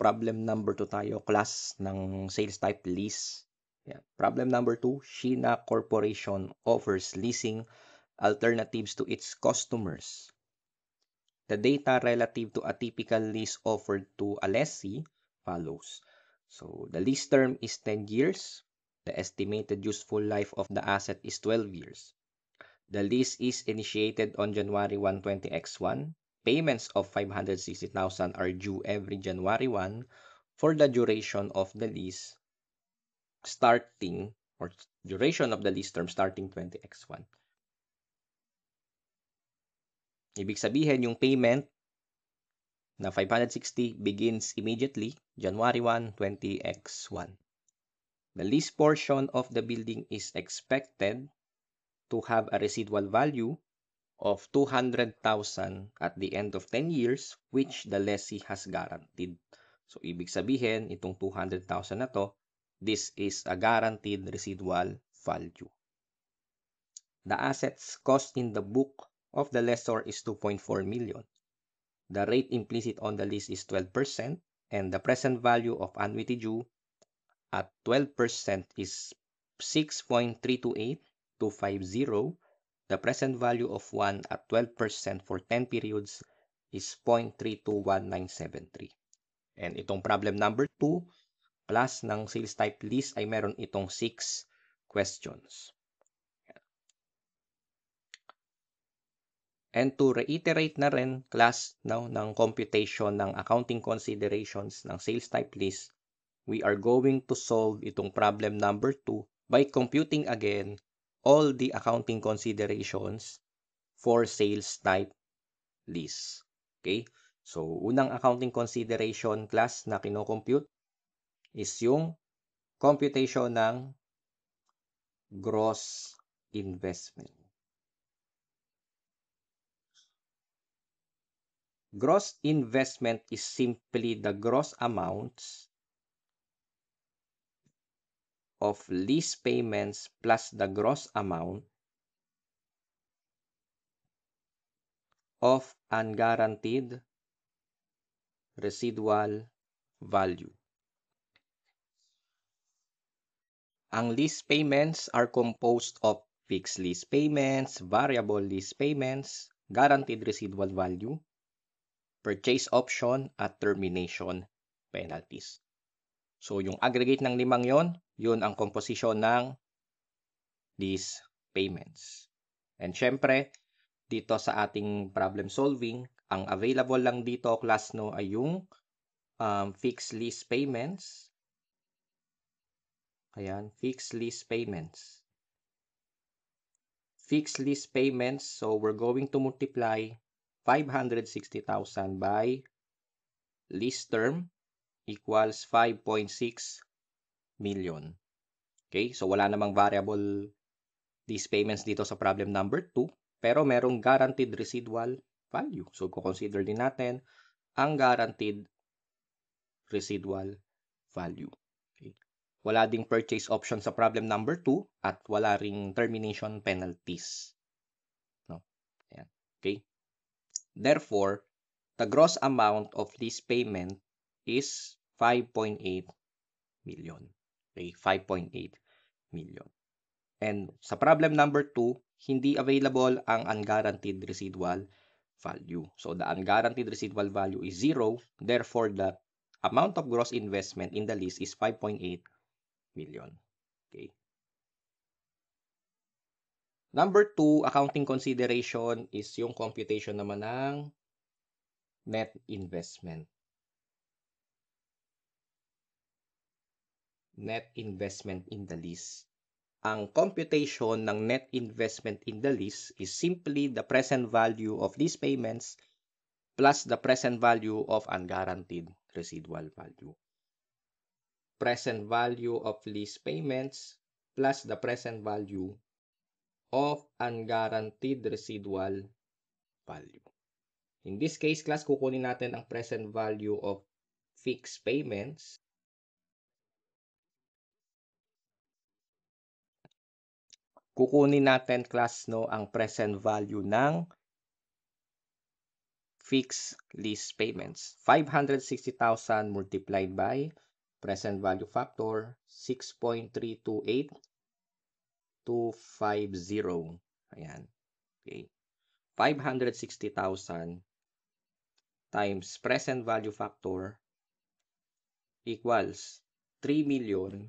problem number 2 tayo, class ng sales type lease. Yeah. Problem number 2, Shina Corporation offers leasing alternatives to its customers. The data relative to a typical lease offered to a lessee follows. So, the lease term is 10 years. The estimated useful life of the asset is 12 years. The lease is initiated on January 1, 20X1 Payments of 560,000 are due every January 1 for the duration of the lease starting or duration of the lease term starting 20x1. Ibig sabihin, yung payment na 560 begins immediately, January 1, 20x1. The lease portion of the building is expected to have a residual value of 200,000 at the end of 10 years which the lessee has guaranteed. So ibig sabihin itong 200,000 na to this is a guaranteed residual value. The assets cost in the book of the lessor is 2.4 million. The rate implicit on the lease is 12% and the present value of annuity due at 12% is 6.328250 The present value of 1 at 12% for 10 periods is 0.321973. And itong problem number 2, plus ng sales type list ay meron itong 6 questions. And to reiterate na rin, class no, ng computation ng accounting considerations ng sales type list, we are going to solve itong problem number 2 by computing again all the accounting considerations for sales type lease. Okay? So, unang accounting consideration class na kinocompute is yung computation ng gross investment. Gross investment is simply the gross amounts of lease payments plus the gross amount of unguaranteed residual value. Ang lease payments are composed of fixed lease payments, variable lease payments, guaranteed residual value, purchase option, at termination penalties. So, yung aggregate ng limang yon yun ang komposisyon ng these payments. And syempre, dito sa ating problem solving, ang available lang dito class no ay yung um, fixed lease payments. Ayan, fixed lease payments. Fixed lease payments, so we're going to multiply 560,000 by lease term equals 5.6 million. Okay? So wala namang variable these payments dito sa problem number 2, pero merong guaranteed residual value. So consider din natin ang guaranteed residual value. Okay? Wala ding purchase option sa problem number 2 at wala ring termination penalties. No? Ayan. Okay? Therefore, the gross amount of this payment is 5.8 million. Okay, 5.8 million. And sa problem number 2, hindi available ang unguaranteed residual value. So the unguaranteed residual value is 0, therefore the amount of gross investment in the lease is 5.8 million. Okay. Number 2, accounting consideration is yung computation naman ng net investment. net investment in the lease. Ang computation ng net investment in the lease is simply the present value of lease payments plus the present value of unguaranteed residual value. Present value of lease payments plus the present value of unguaranteed residual value. In this case, class, kukunin natin ang present value of fixed payments kukunin natin class no ang present value ng fixed lease payments. 560,000 multiplied by present value factor 6.328 250. Ayan. Okay. 560,000 times present value factor equals 3 million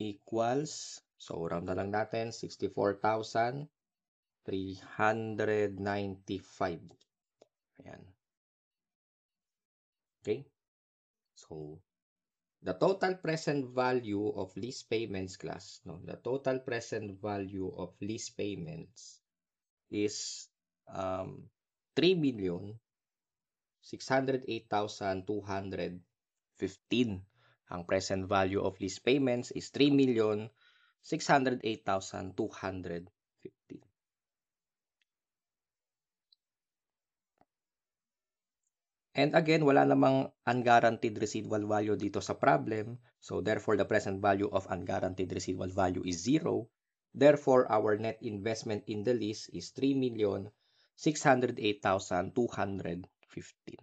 equals, so round na lang natin, 64,395. Ayan. Okay? So, the total present value of lease payments class, no? the total present value of lease payments is um, 3 billion 608,215 ang present value of lease payments is 3,608,250. And again, wala namang unguaranteed residual value dito sa problem. So therefore, the present value of unguaranteed residual value is 0. Therefore, our net investment in the lease is 3,608,215.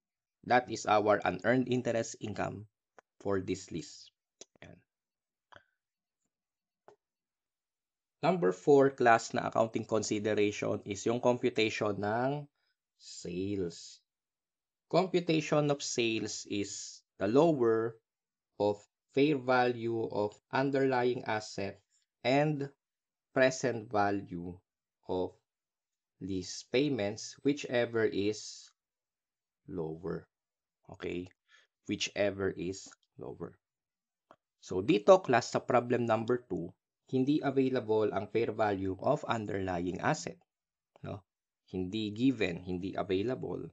That is our unearned interest income for this list. Number 4 class na accounting consideration is yung computation ng sales. Computation of sales is the lower of fair value of underlying asset and present value of lease payments, whichever is lower. Okay? Whichever is lower. So dito, class, sa problem number 2, hindi available ang fair value of underlying asset. No? Hindi given, hindi available.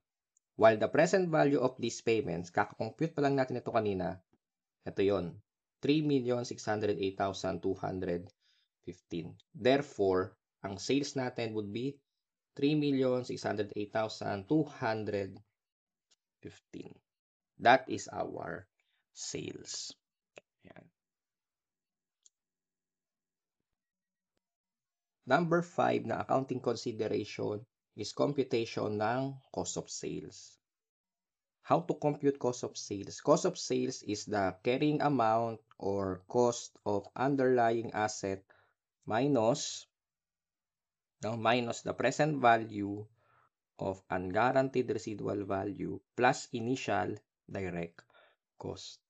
While the present value of these payments, kakakompute pa lang natin ito kanina, ito yon 3,608,215. Therefore, ang sales natin would be 3,608,215. That is our sales. Ayan. Number 5 na accounting consideration is computation ng cost of sales. How to compute cost of sales? Cost of sales is the carrying amount or cost of underlying asset minus no, minus the present value of unguaranteed residual value plus initial direct cost.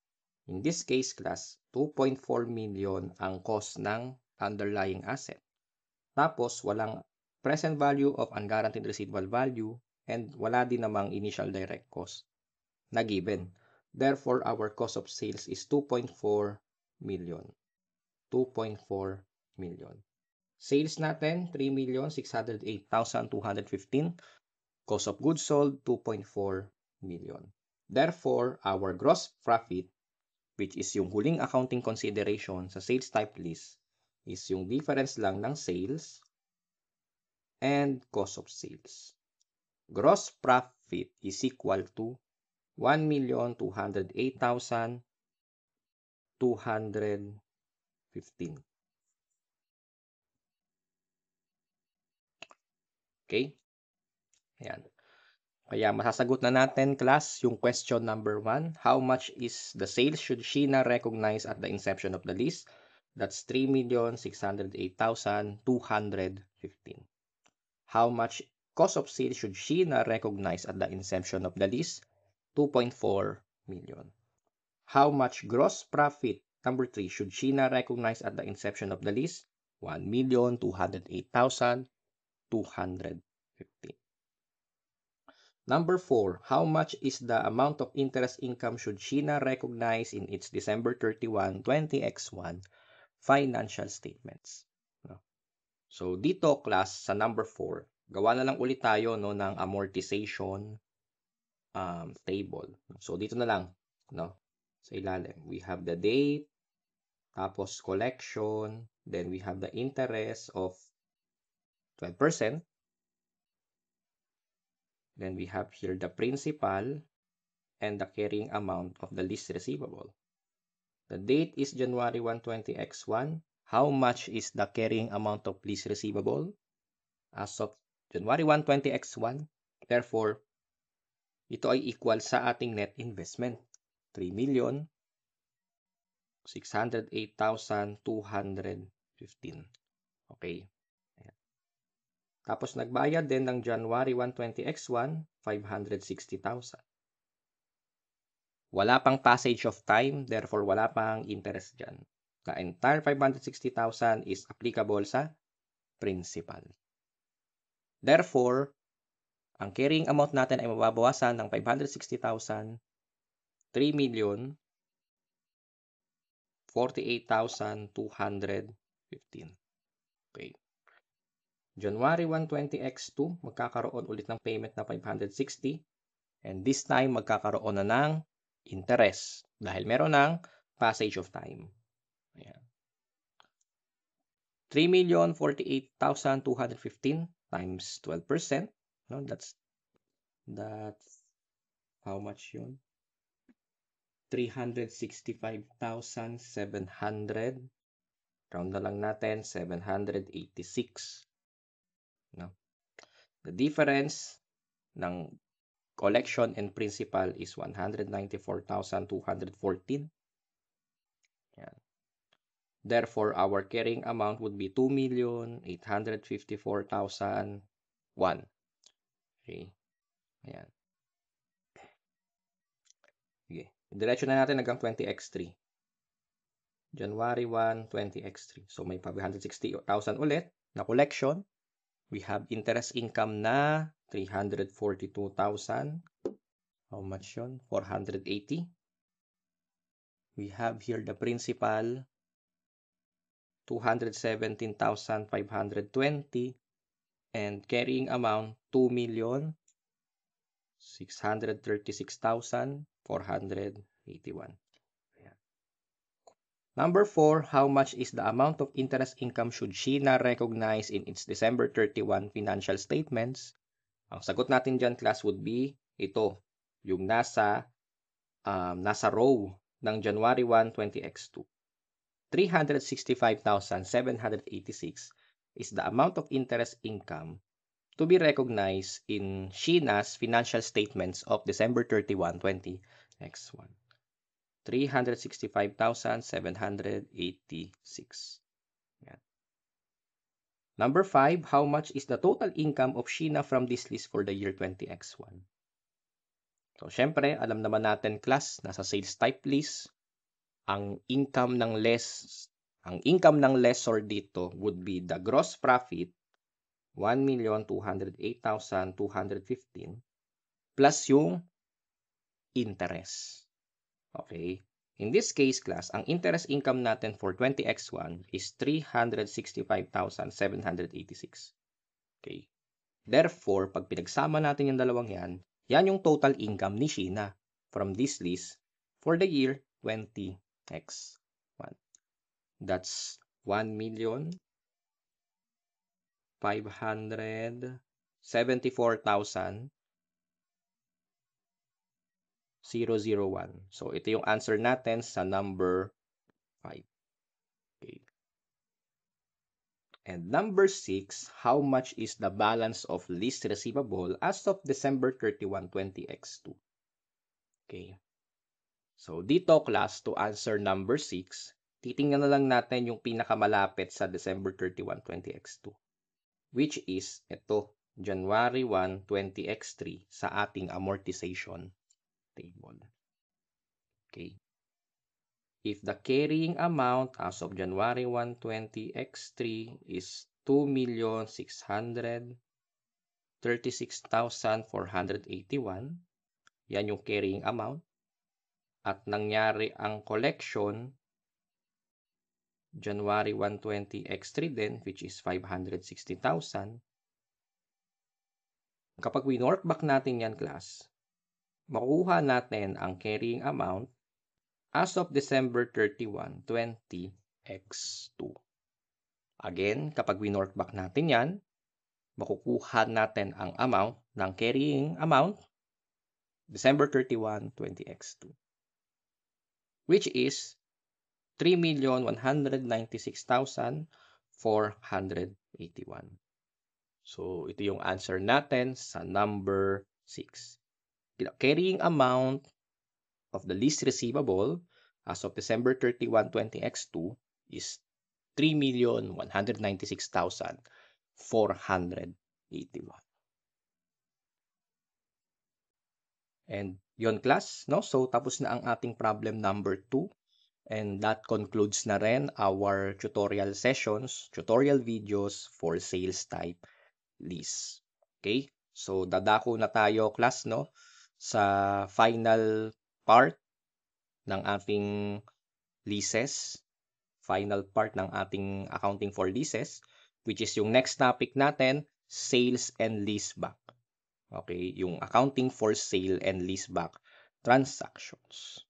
In this case class, 2.4 million ang cost ng underlying asset. Tapos walang present value of unguaranteed residual value and wala din namang initial direct cost na given. Therefore, our cost of sales is 2.4 million. 2.4 million. Sales natin, 3,608,215. Cost of goods sold, 2.4 million. Therefore, our gross profit, which is yung huling accounting consideration sa sales type list, is yung difference lang ng sales and cost of sales. Gross profit is equal to 1,208,215. Okay? Ayan. Kaya masasagot na natin class yung question number 1. How much is the sales should Sheena recognize at the inception of the lease? That's 3,608,215. How much cost of sales should Sheena recognize at the inception of the lease? 2.4 million. How much gross profit number 3 should Sheena recognize at the inception of the lease? 1,208,215. Number 4, how much is the amount of interest income should China recognize in its December 31, 20X1 financial statements? No. So dito class sa number 4, gawa na lang ulit tayo no ng amortization um, table. So dito na lang no sa ilalim. We have the date, tapos collection, then we have the interest of 12%, Then we have here the principal and the carrying amount of the lease receivable. The date is January 120 X1. How much is the carrying amount of lease receivable? As of January 120 X1, therefore, ito ay equal sa ating net investment, 3 million 608,215. Okay. Tapos nagbayad din ng January 120X1, 560,000. Wala pang passage of time, therefore wala pang interest dyan. The entire 560,000 is applicable sa principal. Therefore, ang carrying amount natin ay mababawasan ng 560,000, 3 million, 48,215. Okay. January 120X2, magkakaroon ulit ng payment na 560. And this time, magkakaroon na ng interest dahil meron ng passage of time. Ayan. 3,048,215 times 12%. No, that's, that's how much yun? 365,700. Round na lang natin, 786. The difference ng collection and principal is 194,214. Yan. Therefore, our carrying amount would be 2,854,001. Okay. Ayan. Okay. Diretso na natin hanggang 20x3. January 1, 20x3. So, may 560,000 ulit na collection. We have interest income na 342,000. How much yun? 480. We have here the principal, 217,520. And carrying amount, 2 million. 636,481. Number 4, how much is the amount of interest income should China recognize in its December 31 financial statements? Ang sagot natin dyan class would be ito, yung nasa um, nasa row ng January 1, 20x2. 365,786 is the amount of interest income to be recognized in China's financial statements of December 31, 20x1. 365,786. Number 5, how much is the total income of Sheena from this list for the year 20X1? So, syempre, alam naman natin class, nasa sales type list, ang income ng less ang income ng lessor dito would be the gross profit 1,208,215 plus yung interest. Okay? In this case class, ang interest income natin for 20x1 is 365,786. Okay? Therefore, pag pinagsama natin yung dalawang yan, yan yung total income ni Sheena from this list for the year 20x1. That's 1 million 574,000 001. So, ito yung answer natin sa number 5. Okay. And number 6, how much is the balance of lease receivable as of December 31, 20x2? Okay. So, dito class, to answer number 6, titingnan na lang natin yung pinakamalapit sa December 31, 20x2. Which is, ito, January 1, 20x3 sa ating amortization table. Okay. If the carrying amount as of January 1, 20x3 is 2,636,481, yan yung carrying amount, at nangyari ang collection January 120 X3 din, which is 560,000. Kapag we winork back natin yan, class, makuha natin ang carrying amount as of December 31, 20x2. Again, kapag we north back natin yan, makukuha natin ang amount ng carrying amount December 31, 20x2 which is 3,196,481. So, ito yung answer natin sa number 6. carrying amount of the lease receivable as of December 31, 20X2 is 3,196,481. And yon class, no? So tapos na ang ating problem number 2 and that concludes na rin our tutorial sessions, tutorial videos for sales type lease. Okay? So dadako na tayo class, no? sa final part ng ating leases, final part ng ating accounting for leases, which is yung next topic natin, sales and leaseback. Okay, yung accounting for sale and leaseback transactions.